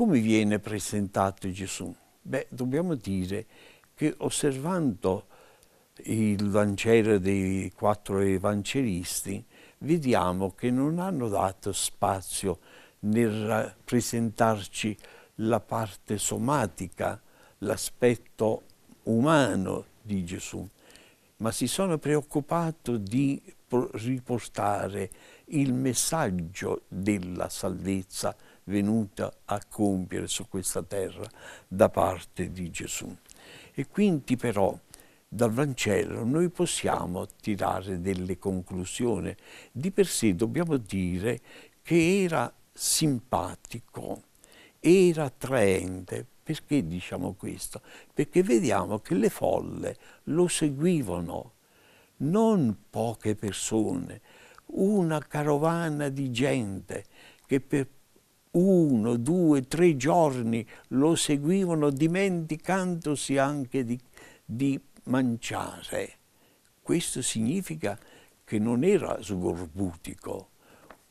Come viene presentato Gesù? Beh, dobbiamo dire che osservando il Vangelo dei quattro evangelisti, vediamo che non hanno dato spazio nel presentarci la parte somatica, l'aspetto umano di Gesù, ma si sono preoccupati di riportare il messaggio della salvezza, venuta a compiere su questa terra da parte di Gesù. E quindi però dal Vangelo noi possiamo tirare delle conclusioni. Di per sé dobbiamo dire che era simpatico, era attraente. Perché diciamo questo? Perché vediamo che le folle lo seguivano, non poche persone, una carovana di gente che per uno, due, tre giorni lo seguivano dimenticandosi anche di, di mangiare. Questo significa che non era sgorbutico,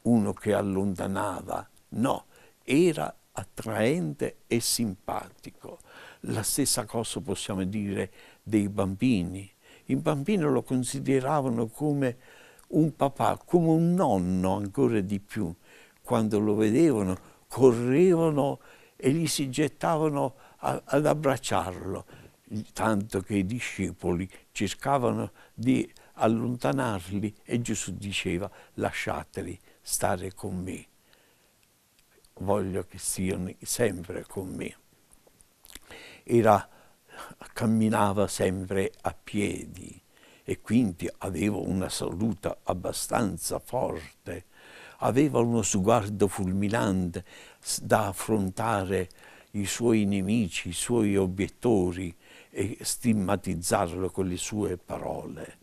uno che allontanava, no, era attraente e simpatico. La stessa cosa possiamo dire dei bambini. I bambini lo consideravano come un papà, come un nonno ancora di più quando lo vedevano, correvano e gli si gettavano a, ad abbracciarlo, tanto che i discepoli cercavano di allontanarli e Gesù diceva lasciateli stare con me, voglio che siano sempre con me. Era, camminava sempre a piedi e quindi aveva una salute abbastanza forte aveva uno sguardo fulminante da affrontare i suoi nemici, i suoi obiettori e stigmatizzarlo con le sue parole.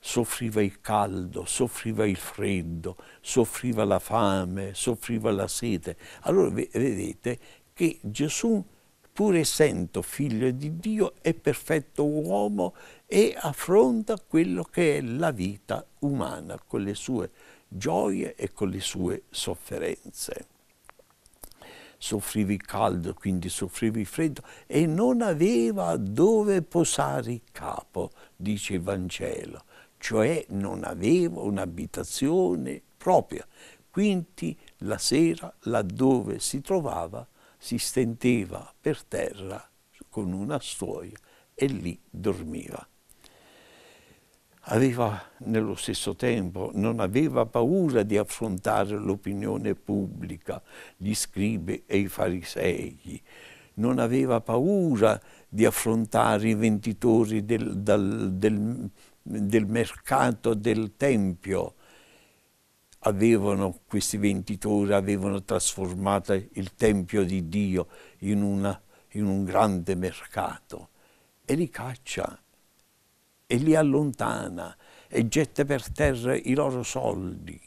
Soffriva il caldo, soffriva il freddo, soffriva la fame, soffriva la sete. Allora vedete che Gesù pur essendo figlio di Dio, è perfetto uomo e affronta quello che è la vita umana con le sue gioie e con le sue sofferenze. Soffrivi caldo, quindi soffrivi freddo e non aveva dove posare il capo, dice il Vangelo, cioè non aveva un'abitazione propria. Quindi la sera, laddove si trovava, si stendeva per terra con una stuoia e lì dormiva aveva nello stesso tempo, non aveva paura di affrontare l'opinione pubblica, gli scribi e i farisei, non aveva paura di affrontare i venditori del, dal, del, del mercato del Tempio. Avevano, questi venditori avevano trasformato il Tempio di Dio in, una, in un grande mercato e li caccia e li allontana e getta per terra i loro soldi.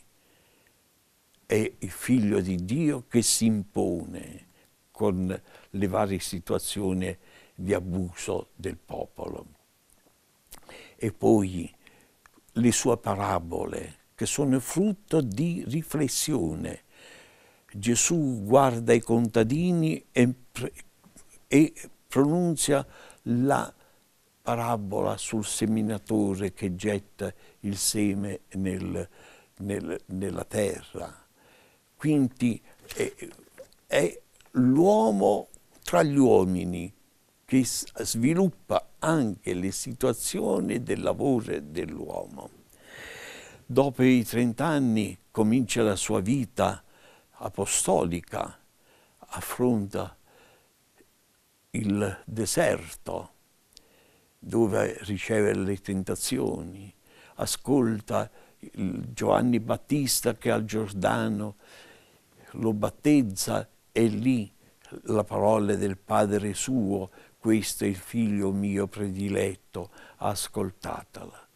È il figlio di Dio che si impone con le varie situazioni di abuso del popolo. E poi le sue parabole, che sono frutto di riflessione. Gesù guarda i contadini e, e pronuncia la parabola sul seminatore che getta il seme nel, nel, nella terra. Quindi è, eh, è l'uomo tra gli uomini che sviluppa anche le situazioni del lavoro dell'uomo. Dopo i trent'anni comincia la sua vita apostolica, affronta il deserto, dove riceve le tentazioni, ascolta Giovanni Battista che al Giordano lo battezza e lì la parola del Padre suo, questo è il figlio mio prediletto, ascoltatela.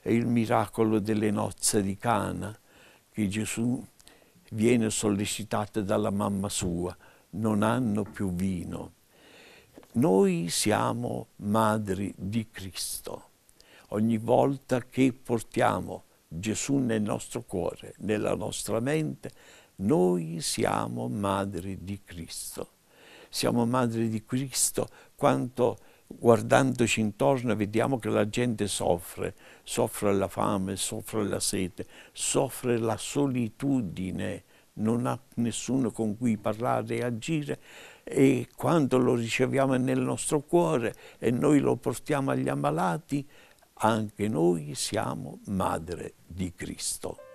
È il miracolo delle nozze di Cana, che Gesù viene sollecitato dalla mamma sua, non hanno più vino noi siamo madri di Cristo. Ogni volta che portiamo Gesù nel nostro cuore, nella nostra mente, noi siamo madri di Cristo. Siamo madri di Cristo quanto guardandoci intorno vediamo che la gente soffre, soffre la fame, soffre la sete, soffre la solitudine, non ha nessuno con cui parlare e agire e quando lo riceviamo nel nostro cuore e noi lo portiamo agli ammalati, anche noi siamo madre di Cristo.